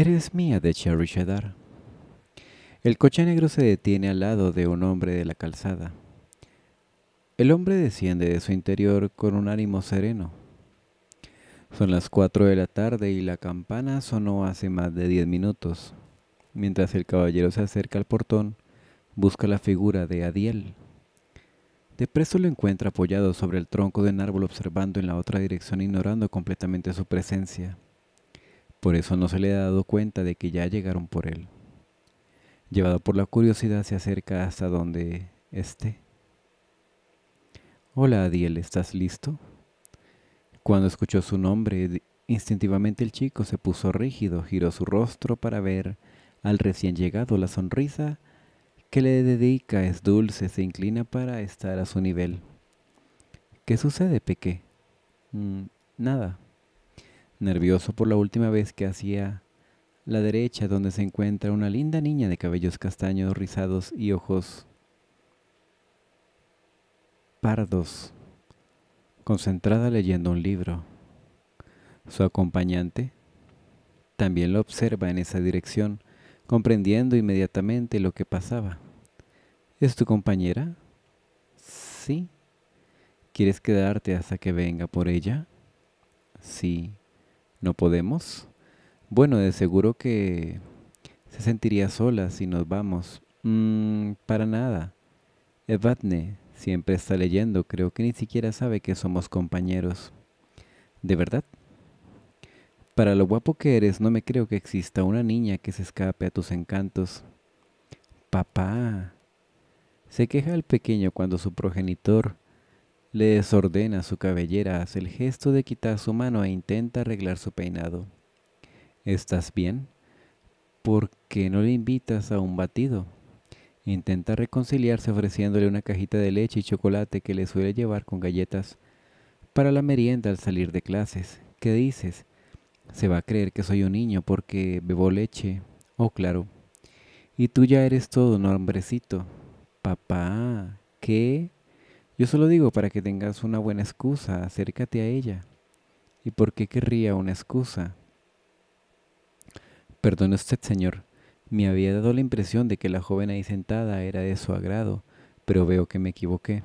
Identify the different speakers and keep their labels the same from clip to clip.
Speaker 1: Eres mía de Cherry El coche negro se detiene al lado de un hombre de la calzada. El hombre desciende de su interior con un ánimo sereno. Son las 4 de la tarde y la campana sonó hace más de 10 minutos. Mientras el caballero se acerca al portón, busca la figura de Adiel. De presto lo encuentra apoyado sobre el tronco de un árbol observando en la otra dirección ignorando completamente su presencia. Por eso no se le ha dado cuenta de que ya llegaron por él. Llevado por la curiosidad se acerca hasta donde esté. Hola Adiel, ¿estás listo? Cuando escuchó su nombre, instintivamente el chico se puso rígido, giró su rostro para ver al recién llegado. La sonrisa que le dedica es dulce, se inclina para estar a su nivel. ¿Qué sucede, Peque? Mm, nada nervioso por la última vez que hacía la derecha donde se encuentra una linda niña de cabellos castaños rizados y ojos pardos, concentrada leyendo un libro. Su acompañante también lo observa en esa dirección, comprendiendo inmediatamente lo que pasaba. ¿Es tu compañera? Sí. ¿Quieres quedarte hasta que venga por ella? Sí no podemos. Bueno, de seguro que se sentiría sola si nos vamos. Mm, para nada. Evadne siempre está leyendo, creo que ni siquiera sabe que somos compañeros. ¿De verdad? Para lo guapo que eres, no me creo que exista una niña que se escape a tus encantos. Papá. Se queja el pequeño cuando su progenitor le desordena su cabellera, hace el gesto de quitar su mano e intenta arreglar su peinado. ¿Estás bien? ¿Por qué no le invitas a un batido? Intenta reconciliarse ofreciéndole una cajita de leche y chocolate que le suele llevar con galletas para la merienda al salir de clases. ¿Qué dices? Se va a creer que soy un niño porque bebo leche. Oh, claro. Y tú ya eres todo un hombrecito. Papá, ¿qué? Yo solo digo para que tengas una buena excusa, acércate a ella. ¿Y por qué querría una excusa? Perdone usted, señor. Me había dado la impresión de que la joven ahí sentada era de su agrado, pero veo que me equivoqué.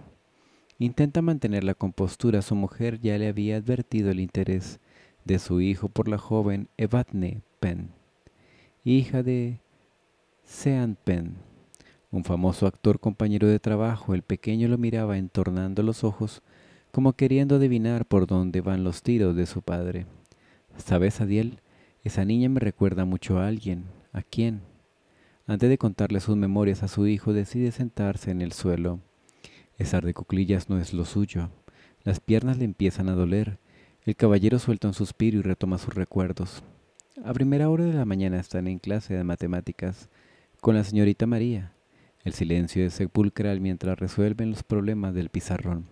Speaker 1: Intenta mantener la compostura. Su mujer ya le había advertido el interés de su hijo por la joven Evadne Penn, hija de Sean Penn un famoso actor compañero de trabajo, el pequeño lo miraba entornando los ojos, como queriendo adivinar por dónde van los tiros de su padre. ¿Sabes, Adiel? Esa niña me recuerda mucho a alguien. ¿A quién? Antes de contarle sus memorias a su hijo, decide sentarse en el suelo. Estar de cuclillas no es lo suyo. Las piernas le empiezan a doler. El caballero suelta un suspiro y retoma sus recuerdos. A primera hora de la mañana están en clase de matemáticas con la señorita María. El silencio es sepulcral mientras resuelven los problemas del pizarrón.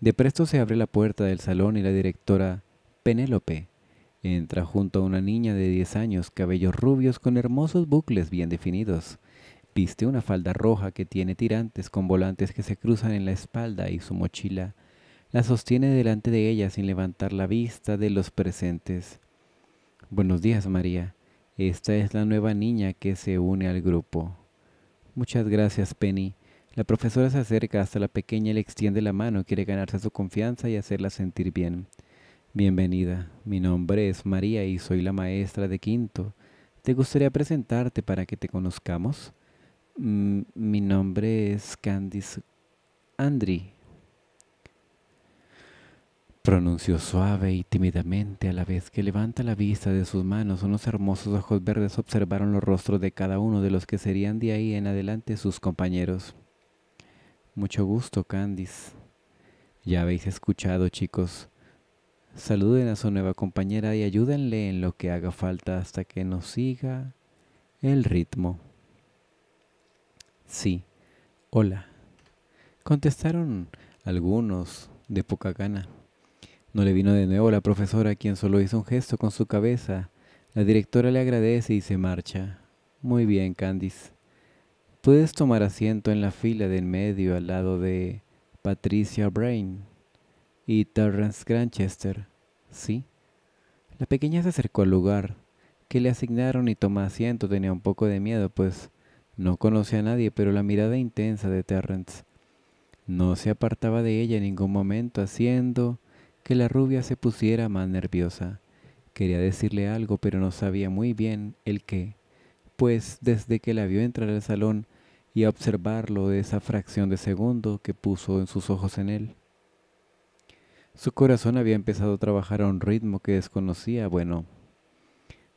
Speaker 1: De presto se abre la puerta del salón y la directora Penélope entra junto a una niña de 10 años, cabellos rubios con hermosos bucles bien definidos. Viste una falda roja que tiene tirantes con volantes que se cruzan en la espalda y su mochila la sostiene delante de ella sin levantar la vista de los presentes. Buenos días, María. Esta es la nueva niña que se une al grupo. Muchas gracias, Penny. La profesora se acerca hasta la pequeña y le extiende la mano. Quiere ganarse su confianza y hacerla sentir bien. Bienvenida. Mi nombre es María y soy la maestra de quinto. ¿Te gustaría presentarte para que te conozcamos? Mm, mi nombre es Candice Andri. Pronunció suave y tímidamente a la vez que levanta la vista de sus manos, unos hermosos ojos verdes observaron los rostros de cada uno de los que serían de ahí en adelante sus compañeros. Mucho gusto, Candice. Ya habéis escuchado, chicos. Saluden a su nueva compañera y ayúdenle en lo que haga falta hasta que nos siga el ritmo. Sí, hola. Contestaron algunos de poca gana. No le vino de nuevo la profesora, quien solo hizo un gesto con su cabeza. La directora le agradece y se marcha. Muy bien, Candice. Puedes tomar asiento en la fila del medio al lado de Patricia Brain y Terrence Granchester. ¿Sí? La pequeña se acercó al lugar que le asignaron y tomó asiento. Tenía un poco de miedo, pues no conocía a nadie, pero la mirada intensa de Terrence no se apartaba de ella en ningún momento, haciendo que la rubia se pusiera más nerviosa. Quería decirle algo, pero no sabía muy bien el qué, pues desde que la vio entrar al salón y observarlo de esa fracción de segundo que puso en sus ojos en él, su corazón había empezado a trabajar a un ritmo que desconocía, bueno,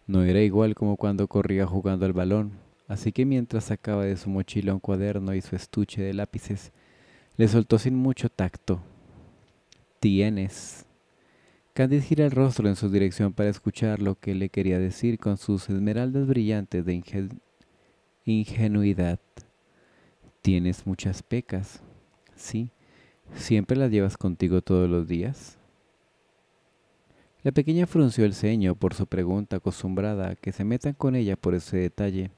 Speaker 1: no era igual como cuando corría jugando al balón, así que mientras sacaba de su mochila un cuaderno y su estuche de lápices, le soltó sin mucho tacto tienes. Candice gira el rostro en su dirección para escuchar lo que le quería decir con sus esmeraldas brillantes de ingenuidad. Tienes muchas pecas. Sí, siempre las llevas contigo todos los días. La pequeña frunció el ceño por su pregunta acostumbrada a que se metan con ella por ese detalle.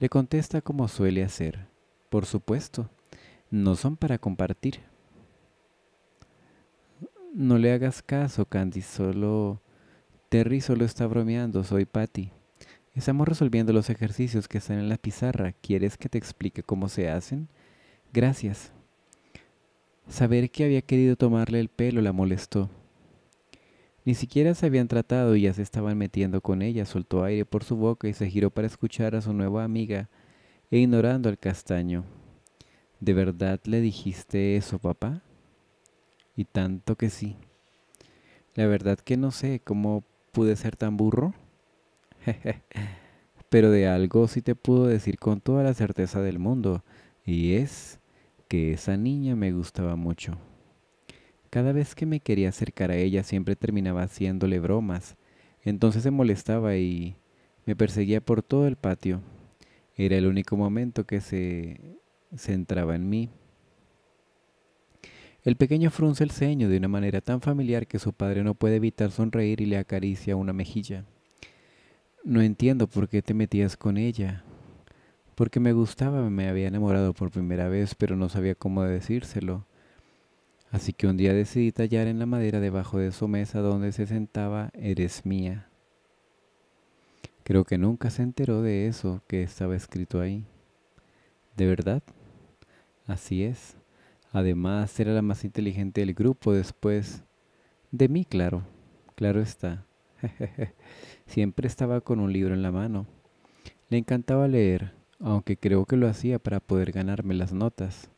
Speaker 1: Le contesta como suele hacer. Por supuesto, no son para compartir. No le hagas caso, Candy, solo... Terry solo está bromeando, soy Patty. Estamos resolviendo los ejercicios que están en la pizarra. ¿Quieres que te explique cómo se hacen? Gracias. Saber que había querido tomarle el pelo la molestó. Ni siquiera se habían tratado y ya se estaban metiendo con ella. Soltó aire por su boca y se giró para escuchar a su nueva amiga e ignorando al castaño. ¿De verdad le dijiste eso, papá? Y tanto que sí. La verdad que no sé cómo pude ser tan burro. Pero de algo sí te puedo decir con toda la certeza del mundo. Y es que esa niña me gustaba mucho. Cada vez que me quería acercar a ella siempre terminaba haciéndole bromas. Entonces se molestaba y me perseguía por todo el patio. Era el único momento que se centraba en mí. El pequeño frunce el ceño de una manera tan familiar que su padre no puede evitar sonreír y le acaricia una mejilla. No entiendo por qué te metías con ella. Porque me gustaba, me había enamorado por primera vez, pero no sabía cómo decírselo. Así que un día decidí tallar en la madera debajo de su mesa donde se sentaba, eres mía. Creo que nunca se enteró de eso que estaba escrito ahí. ¿De verdad? Así es. Además, era la más inteligente del grupo después de mí, claro. Claro está. Siempre estaba con un libro en la mano. Le encantaba leer, aunque creo que lo hacía para poder ganarme las notas.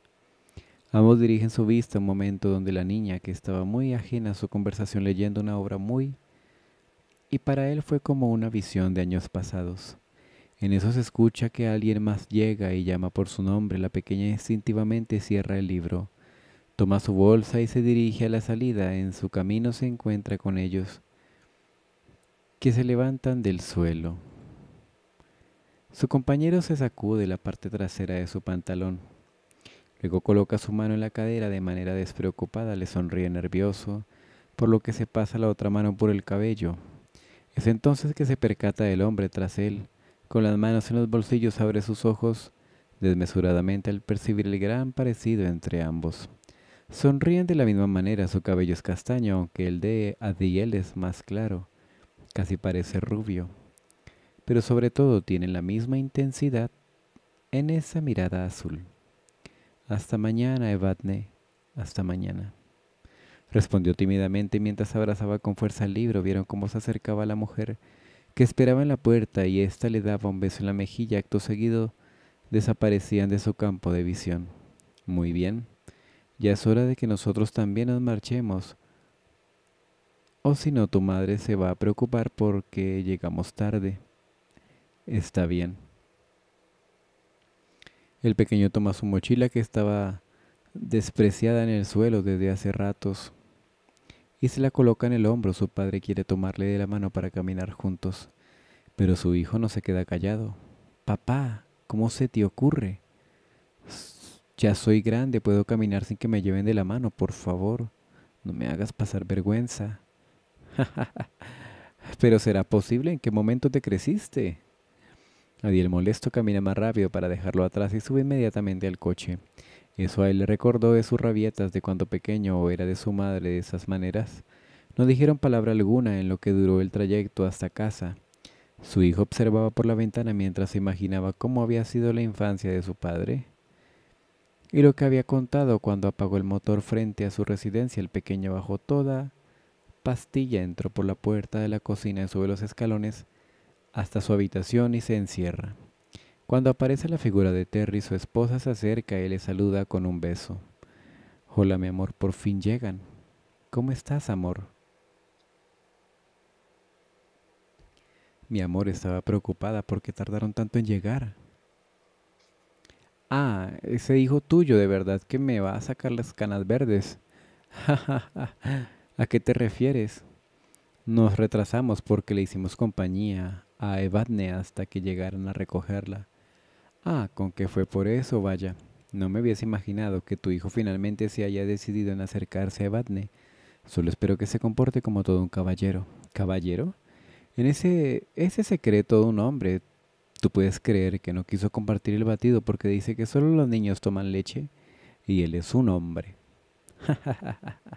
Speaker 1: Ambos dirigen su vista a un momento donde la niña, que estaba muy ajena a su conversación leyendo una obra muy... y para él fue como una visión de años pasados. En eso se escucha que alguien más llega y llama por su nombre. La pequeña instintivamente cierra el libro. Toma su bolsa y se dirige a la salida. En su camino se encuentra con ellos que se levantan del suelo. Su compañero se sacude la parte trasera de su pantalón. Luego coloca su mano en la cadera de manera despreocupada, le sonríe nervioso, por lo que se pasa la otra mano por el cabello. Es entonces que se percata del hombre tras él. Con las manos en los bolsillos abre sus ojos desmesuradamente al percibir el gran parecido entre ambos. Sonríen de la misma manera, su cabello es castaño, aunque el de Adiel es más claro, casi parece rubio. Pero sobre todo tienen la misma intensidad en esa mirada azul. Hasta mañana, Evadne, hasta mañana. Respondió tímidamente mientras abrazaba con fuerza el libro. Vieron cómo se acercaba la mujer que esperaba en la puerta y ésta le daba un beso en la mejilla, acto seguido desaparecían de su campo de visión. Muy bien, ya es hora de que nosotros también nos marchemos, o si no tu madre se va a preocupar porque llegamos tarde. Está bien. El pequeño toma su mochila que estaba despreciada en el suelo desde hace ratos y se la coloca en el hombro. Su padre quiere tomarle de la mano para caminar juntos, pero su hijo no se queda callado. Papá, ¿cómo se te ocurre? Ya soy grande, puedo caminar sin que me lleven de la mano, por favor. No me hagas pasar vergüenza. pero será posible, ¿en qué momento te creciste? Adiel molesto camina más rápido para dejarlo atrás y sube inmediatamente al coche. Eso a él le recordó de sus rabietas de cuando pequeño o era de su madre de esas maneras. No dijeron palabra alguna en lo que duró el trayecto hasta casa. Su hijo observaba por la ventana mientras se imaginaba cómo había sido la infancia de su padre y lo que había contado cuando apagó el motor frente a su residencia. El pequeño bajó toda pastilla, entró por la puerta de la cocina y sube los escalones hasta su habitación y se encierra. Cuando aparece la figura de Terry, su esposa se acerca y le saluda con un beso. Hola mi amor, por fin llegan. ¿Cómo estás, amor? Mi amor estaba preocupada porque tardaron tanto en llegar. Ah, ese hijo tuyo de verdad que me va a sacar las canas verdes. ¿A qué te refieres? Nos retrasamos porque le hicimos compañía a Evadne hasta que llegaran a recogerla. Ah, con que fue por eso, vaya. No me habías imaginado que tu hijo finalmente se haya decidido en acercarse a Badne. Solo espero que se comporte como todo un caballero. ¿Caballero? En ese, ese secreto de un hombre, ¿tú puedes creer que no quiso compartir el batido porque dice que solo los niños toman leche? Y él es un hombre.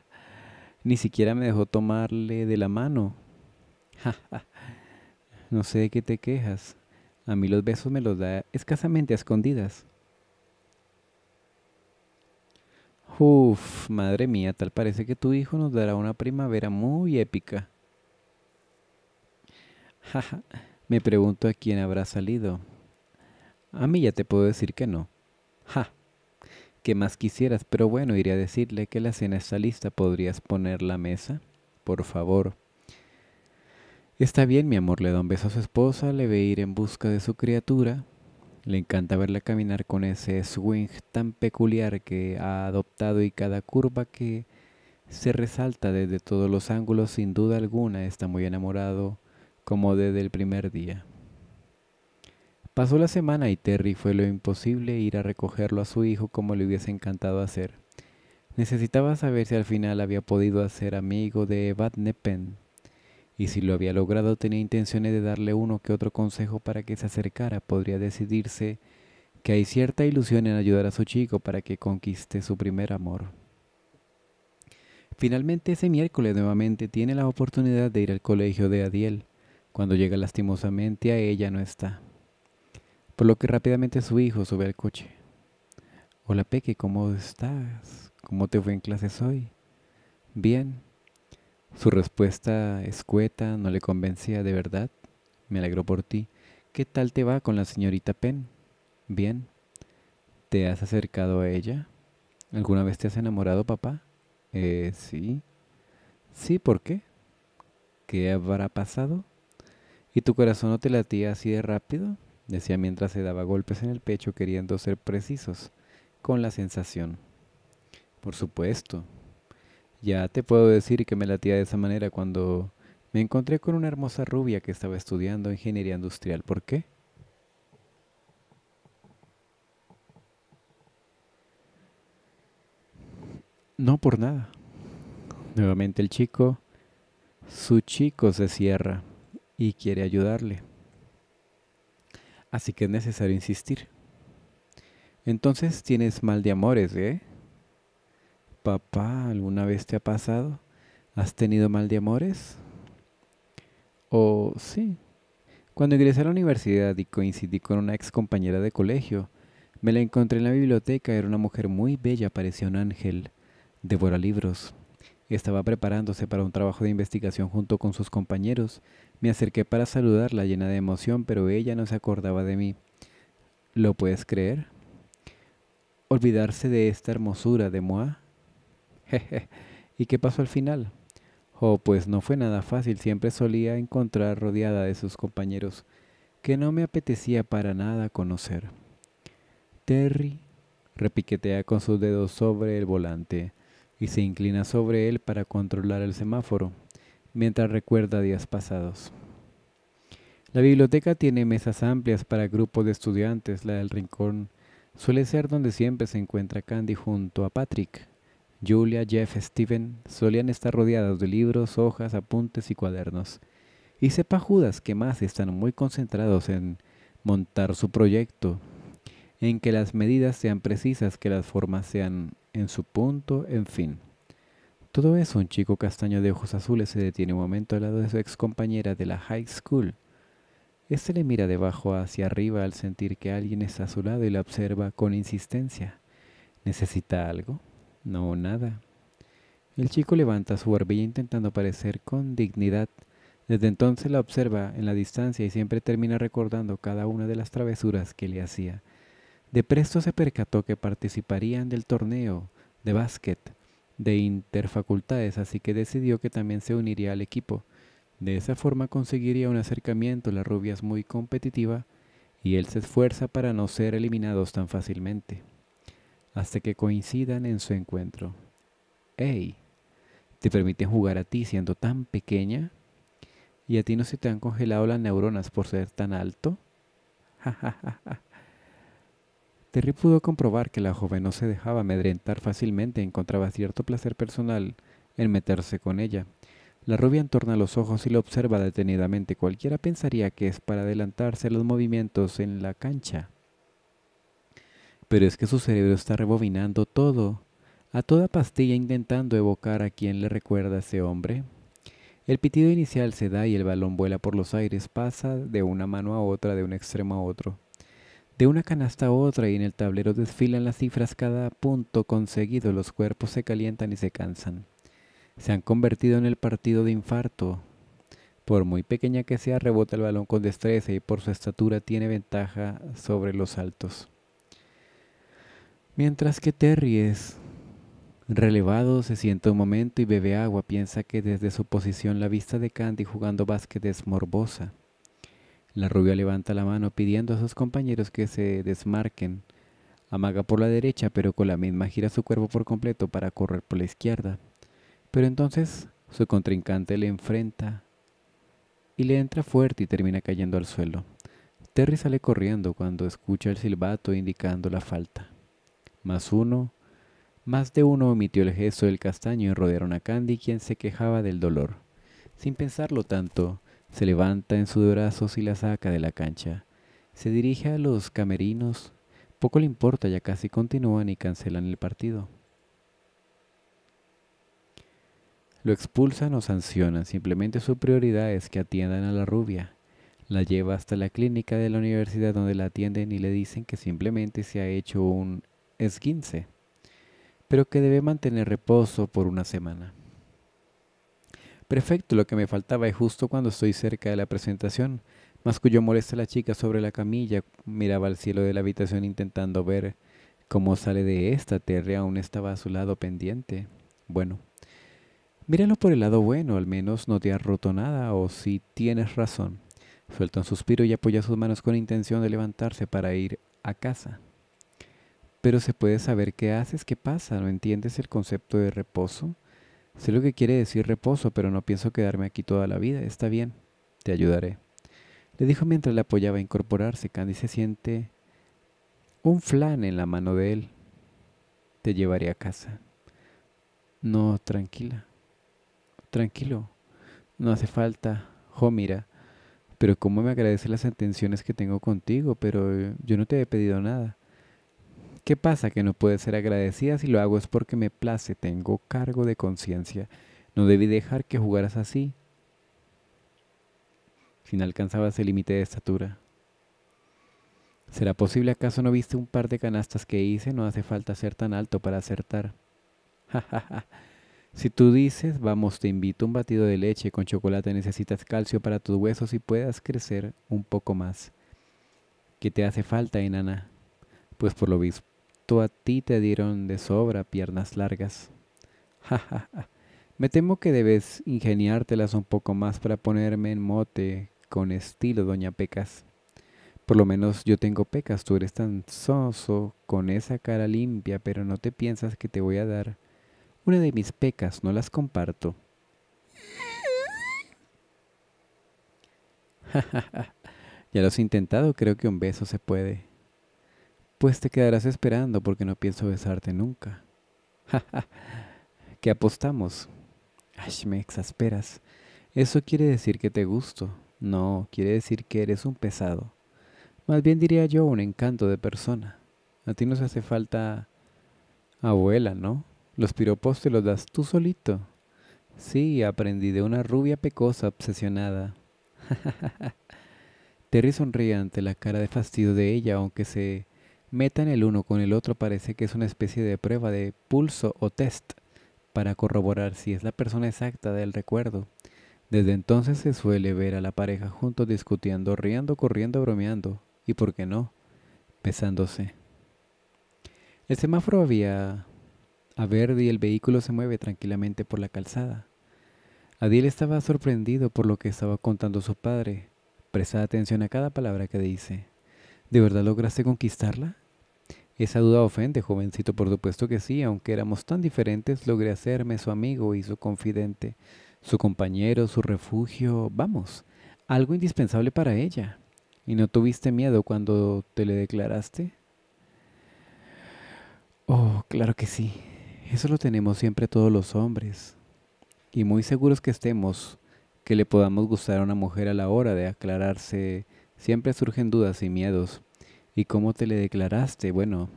Speaker 1: Ni siquiera me dejó tomarle de la mano. no sé de qué te quejas. A mí los besos me los da escasamente a escondidas. Uf, madre mía, tal parece que tu hijo nos dará una primavera muy épica. ja, me pregunto a quién habrá salido. A mí ya te puedo decir que no. Ja, ¿qué más quisieras? Pero bueno, iré a decirle que la cena está lista. ¿Podrías poner la mesa? Por favor. Está bien, mi amor, le da un beso a su esposa, le ve ir en busca de su criatura. Le encanta verla caminar con ese swing tan peculiar que ha adoptado y cada curva que se resalta desde todos los ángulos, sin duda alguna, está muy enamorado como desde el primer día. Pasó la semana y Terry fue lo imposible ir a recogerlo a su hijo como le hubiese encantado hacer. Necesitaba saber si al final había podido hacer amigo de Bad y si lo había logrado tenía intenciones de darle uno que otro consejo para que se acercara, podría decidirse que hay cierta ilusión en ayudar a su chico para que conquiste su primer amor. Finalmente ese miércoles nuevamente tiene la oportunidad de ir al colegio de Adiel. Cuando llega lastimosamente a ella no está. Por lo que rápidamente su hijo sube al coche. Hola Peque, ¿cómo estás? ¿Cómo te fue en clases hoy? Bien, su respuesta escueta no le convencía de verdad. Me alegro por ti. ¿Qué tal te va con la señorita Penn? Bien. ¿Te has acercado a ella? ¿Alguna vez te has enamorado, papá? Eh, sí. Sí, ¿por qué? ¿Qué habrá pasado? ¿Y tu corazón no te latía así de rápido? Decía mientras se daba golpes en el pecho queriendo ser precisos, con la sensación. Por supuesto, ya te puedo decir que me latía de esa manera cuando me encontré con una hermosa rubia que estaba estudiando ingeniería industrial. ¿Por qué? No por nada. Nuevamente el chico, su chico se cierra y quiere ayudarle. Así que es necesario insistir. Entonces tienes mal de amores, ¿eh? papá, ¿alguna vez te ha pasado? ¿Has tenido mal de amores? O sí. Cuando ingresé a la universidad y coincidí con una ex compañera de colegio, me la encontré en la biblioteca, era una mujer muy bella, parecía un ángel, devora libros. Estaba preparándose para un trabajo de investigación junto con sus compañeros. Me acerqué para saludarla llena de emoción, pero ella no se acordaba de mí. ¿Lo puedes creer? Olvidarse de esta hermosura de Moa ¿Y qué pasó al final? Oh, pues no fue nada fácil, siempre solía encontrar rodeada de sus compañeros que no me apetecía para nada conocer. Terry repiquetea con sus dedos sobre el volante y se inclina sobre él para controlar el semáforo, mientras recuerda días pasados. La biblioteca tiene mesas amplias para grupos de estudiantes, la del rincón suele ser donde siempre se encuentra Candy junto a Patrick. Julia, Jeff, Steven solían estar rodeados de libros, hojas, apuntes y cuadernos. Y sepa Judas que más están muy concentrados en montar su proyecto, en que las medidas sean precisas, que las formas sean en su punto, en fin. Todo eso, un chico castaño de ojos azules se detiene un momento al lado de su ex compañera de la high school. Este le mira debajo hacia arriba al sentir que alguien está a su lado y la observa con insistencia. ¿Necesita algo? No, nada. El chico levanta su barbilla intentando parecer con dignidad. Desde entonces la observa en la distancia y siempre termina recordando cada una de las travesuras que le hacía. De presto se percató que participarían del torneo de básquet de interfacultades, así que decidió que también se uniría al equipo. De esa forma conseguiría un acercamiento, la rubia es muy competitiva y él se esfuerza para no ser eliminados tan fácilmente hasta que coincidan en su encuentro. ¡Ey! Te permiten jugar a ti siendo tan pequeña y a ti no se te han congelado las neuronas por ser tan alto. Terry pudo comprobar que la joven no se dejaba amedrentar fácilmente encontraba cierto placer personal en meterse con ella. La rubia entorna los ojos y la observa detenidamente. Cualquiera pensaría que es para adelantarse a los movimientos en la cancha. Pero es que su cerebro está rebobinando todo, a toda pastilla intentando evocar a quien le recuerda a ese hombre. El pitido inicial se da y el balón vuela por los aires, pasa de una mano a otra, de un extremo a otro. De una canasta a otra y en el tablero desfilan las cifras cada punto conseguido, los cuerpos se calientan y se cansan. Se han convertido en el partido de infarto. Por muy pequeña que sea, rebota el balón con destreza y por su estatura tiene ventaja sobre los altos. Mientras que Terry es relevado, se sienta un momento y bebe agua. Piensa que desde su posición la vista de Candy jugando básquet es morbosa. La rubia levanta la mano pidiendo a sus compañeros que se desmarquen. Amaga por la derecha, pero con la misma gira su cuerpo por completo para correr por la izquierda. Pero entonces su contrincante le enfrenta y le entra fuerte y termina cayendo al suelo. Terry sale corriendo cuando escucha el silbato indicando la falta más uno. Más de uno omitió el gesto del castaño y rodearon a Candy, quien se quejaba del dolor. Sin pensarlo tanto, se levanta en sus brazos y la saca de la cancha. Se dirige a los camerinos. Poco le importa, ya casi continúan y cancelan el partido. Lo expulsan o sancionan, simplemente su prioridad es que atiendan a la rubia. La lleva hasta la clínica de la universidad donde la atienden y le dicen que simplemente se ha hecho un 15 pero que debe mantener reposo por una semana. Perfecto, lo que me faltaba es justo cuando estoy cerca de la presentación. cuyo molesta a la chica sobre la camilla, miraba al cielo de la habitación intentando ver cómo sale de esta. tierra aún estaba a su lado pendiente. Bueno, míralo por el lado bueno, al menos no te ha roto nada, o si tienes razón. Suelta un suspiro y apoya sus manos con intención de levantarse para ir a casa. Pero se puede saber qué haces, qué pasa. ¿No entiendes el concepto de reposo? Sé lo que quiere decir reposo, pero no pienso quedarme aquí toda la vida. Está bien, te ayudaré. Le dijo mientras le apoyaba a incorporarse. Candy se siente un flan en la mano de él. Te llevaré a casa. No, tranquila. Tranquilo. No hace falta. Jo, mira. Pero cómo me agradece las atenciones que tengo contigo, pero yo no te he pedido nada. ¿Qué pasa? Que no puedes ser agradecida si lo hago es porque me place, tengo cargo de conciencia. No debí dejar que jugaras así. Si no alcanzabas el límite de estatura. ¿Será posible acaso no viste un par de canastas que hice? No hace falta ser tan alto para acertar. si tú dices, vamos, te invito un batido de leche con chocolate, necesitas calcio para tus huesos y puedas crecer un poco más. ¿Qué te hace falta, enana? Pues por lo visto a ti te dieron de sobra piernas largas. Ja, ja, ja. Me temo que debes ingeniártelas un poco más para ponerme en mote con estilo, doña Pecas. Por lo menos yo tengo pecas, tú eres tan soso, con esa cara limpia, pero no te piensas que te voy a dar una de mis pecas, no las comparto. ya lo has intentado, creo que un beso se puede pues te quedarás esperando porque no pienso besarte nunca. ¿Qué apostamos? Ay, me exasperas. Eso quiere decir que te gusto. No, quiere decir que eres un pesado. Más bien diría yo un encanto de persona. A ti nos hace falta abuela, ¿no? Los piropos te los das tú solito. Sí, aprendí de una rubia pecosa obsesionada. Terry sonríe ante la cara de fastidio de ella, aunque se metan el uno con el otro parece que es una especie de prueba de pulso o test para corroborar si es la persona exacta del recuerdo. Desde entonces se suele ver a la pareja juntos discutiendo, riendo, corriendo, bromeando y, por qué no, besándose. El semáforo había a verde y el vehículo se mueve tranquilamente por la calzada. Adiel estaba sorprendido por lo que estaba contando su padre. Presta atención a cada palabra que dice. ¿De verdad lograste conquistarla? Esa duda ofende, jovencito, por supuesto que sí, aunque éramos tan diferentes, logré hacerme su amigo y su confidente, su compañero, su refugio, vamos, algo indispensable para ella. ¿Y no tuviste miedo cuando te le declaraste? Oh, claro que sí. Eso lo tenemos siempre todos los hombres. Y muy seguros que estemos, que le podamos gustar a una mujer a la hora de aclararse, siempre surgen dudas y miedos. ¿Y cómo te le declaraste? Bueno,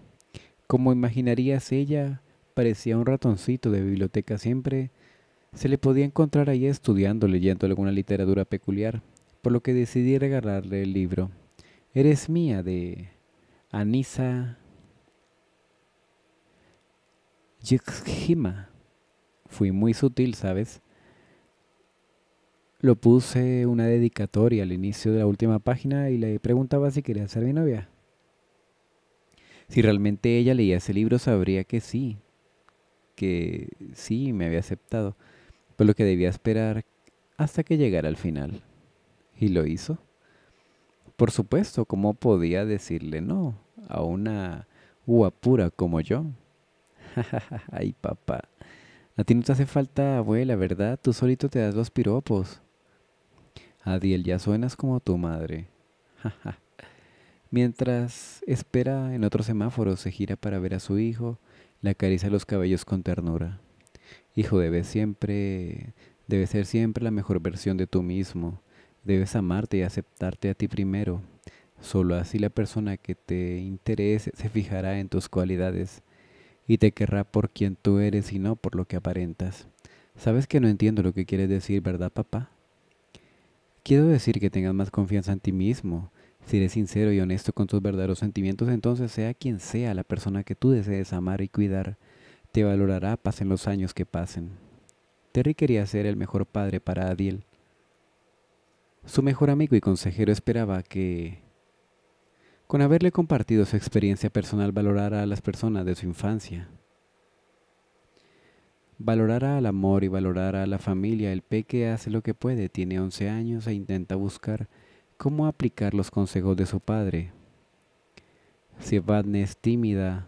Speaker 1: como imaginarías ella, parecía un ratoncito de biblioteca siempre. Se le podía encontrar ahí estudiando, leyendo alguna literatura peculiar, por lo que decidí regalarle el libro. Eres mía de Anisa Yixima. Fui muy sutil, ¿sabes? Lo puse una dedicatoria al inicio de la última página y le preguntaba si quería ser mi novia. Si realmente ella leía ese libro, sabría que sí, que sí me había aceptado, por lo que debía esperar hasta que llegara al final. ¿Y lo hizo? Por supuesto, ¿cómo podía decirle no a una guapura como yo? Ay, papá. A ti no te hace falta abuela, ¿verdad? Tú solito te das los piropos. Adiel, ya suenas como tu madre. Mientras espera en otro semáforo, se gira para ver a su hijo, le acaricia los cabellos con ternura. Hijo, debes siempre, debes ser siempre la mejor versión de tú mismo. Debes amarte y aceptarte a ti primero. Solo así la persona que te interese se fijará en tus cualidades y te querrá por quien tú eres y no por lo que aparentas. Sabes que no entiendo lo que quieres decir, ¿verdad, papá? Quiero decir que tengas más confianza en ti mismo, si eres sincero y honesto con tus verdaderos sentimientos, entonces sea quien sea la persona que tú desees amar y cuidar, te valorará pasen los años que pasen. Terry quería ser el mejor padre para Adiel. Su mejor amigo y consejero esperaba que, con haberle compartido su experiencia personal, valorara a las personas de su infancia. Valorara al amor y valorara a la familia. El peque hace lo que puede, tiene 11 años e intenta buscar cómo aplicar los consejos de su padre. Si Evadne es tímida,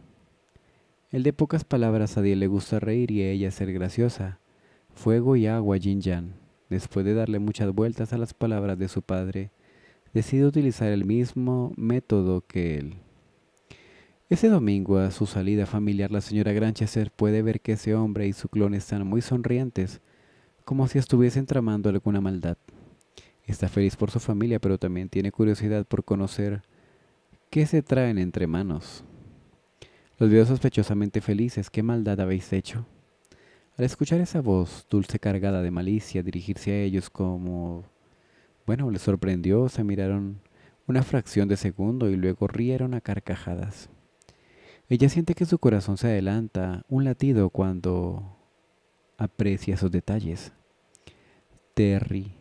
Speaker 1: el de pocas palabras a Diel le gusta reír y a ella ser graciosa. Fuego y agua, Jin Yan. Después de darle muchas vueltas a las palabras de su padre, decide utilizar el mismo método que él. Ese domingo, a su salida familiar, la señora Granchester puede ver que ese hombre y su clon están muy sonrientes, como si estuviesen tramando alguna maldad. Está feliz por su familia, pero también tiene curiosidad por conocer qué se traen entre manos. Los veo sospechosamente felices. ¿Qué maldad habéis hecho? Al escuchar esa voz dulce cargada de malicia dirigirse a ellos como... Bueno, les sorprendió, se miraron una fracción de segundo y luego rieron a carcajadas. Ella siente que su corazón se adelanta un latido cuando aprecia esos detalles. Terry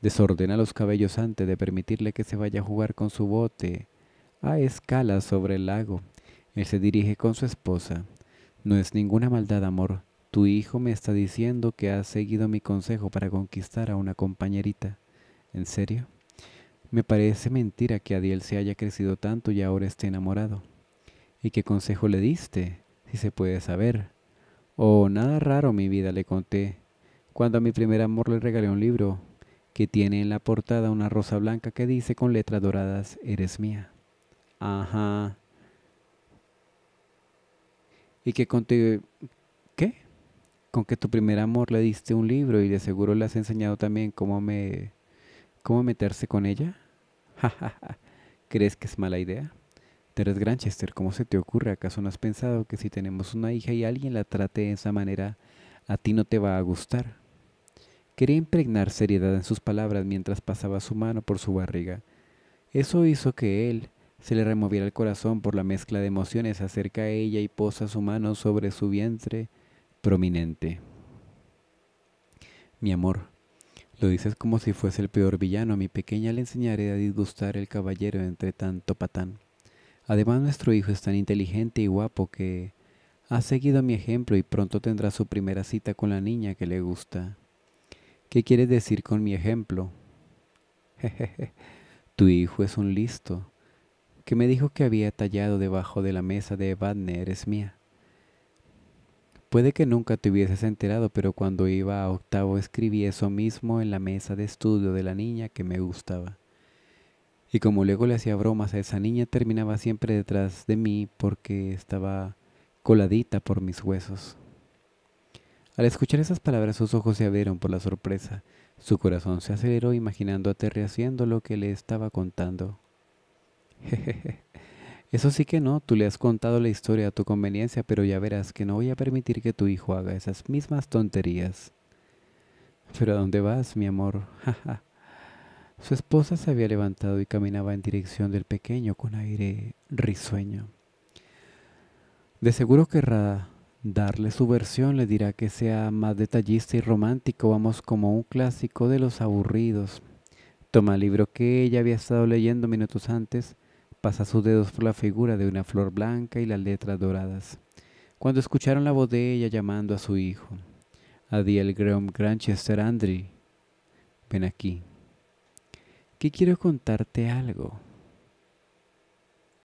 Speaker 1: Desordena los cabellos antes de permitirle que se vaya a jugar con su bote a escala sobre el lago. Él se dirige con su esposa. No es ninguna maldad, amor. Tu hijo me está diciendo que ha seguido mi consejo para conquistar a una compañerita. ¿En serio? Me parece mentira que Adiel se haya crecido tanto y ahora esté enamorado. ¿Y qué consejo le diste? Si se puede saber. Oh, nada raro, mi vida, le conté. Cuando a mi primer amor le regalé un libro, que tiene en la portada una rosa blanca que dice con letras doradas, eres mía. Ajá. Y que con ¿Qué? Con que tu primer amor le diste un libro y de seguro le has enseñado también cómo me... cómo meterse con ella. ¿Crees que es mala idea? Teres Granchester, ¿cómo se te ocurre? ¿Acaso no has pensado que si tenemos una hija y alguien la trate de esa manera, a ti no te va a gustar? Quería impregnar seriedad en sus palabras mientras pasaba su mano por su barriga. Eso hizo que él se le removiera el corazón por la mezcla de emociones. Acerca a ella y posa su mano sobre su vientre prominente. Mi amor, lo dices como si fuese el peor villano. A mi pequeña le enseñaré a disgustar el caballero entre tanto patán. Además, nuestro hijo es tan inteligente y guapo que ha seguido mi ejemplo y pronto tendrá su primera cita con la niña que le gusta. ¿Qué quieres decir con mi ejemplo? tu hijo es un listo, que me dijo que había tallado debajo de la mesa de Evadne, eres mía. Puede que nunca te hubieses enterado, pero cuando iba a octavo escribí eso mismo en la mesa de estudio de la niña que me gustaba. Y como luego le hacía bromas a esa niña, terminaba siempre detrás de mí porque estaba coladita por mis huesos. Al escuchar esas palabras sus ojos se abrieron por la sorpresa. Su corazón se aceleró imaginando a lo que le estaba contando. Jejeje. Eso sí que no, tú le has contado la historia a tu conveniencia, pero ya verás que no voy a permitir que tu hijo haga esas mismas tonterías. Pero ¿a dónde vas, mi amor? Su esposa se había levantado y caminaba en dirección del pequeño con aire risueño. De seguro querrá darle su versión, le dirá que sea más detallista y romántico, vamos como un clásico de los aburridos. Toma el libro que ella había estado leyendo minutos antes, pasa sus dedos por la figura de una flor blanca y las letras doradas. Cuando escucharon la voz de ella llamando a su hijo, Adiel Graham Granchester Andry, ven aquí. Que quiero contarte algo.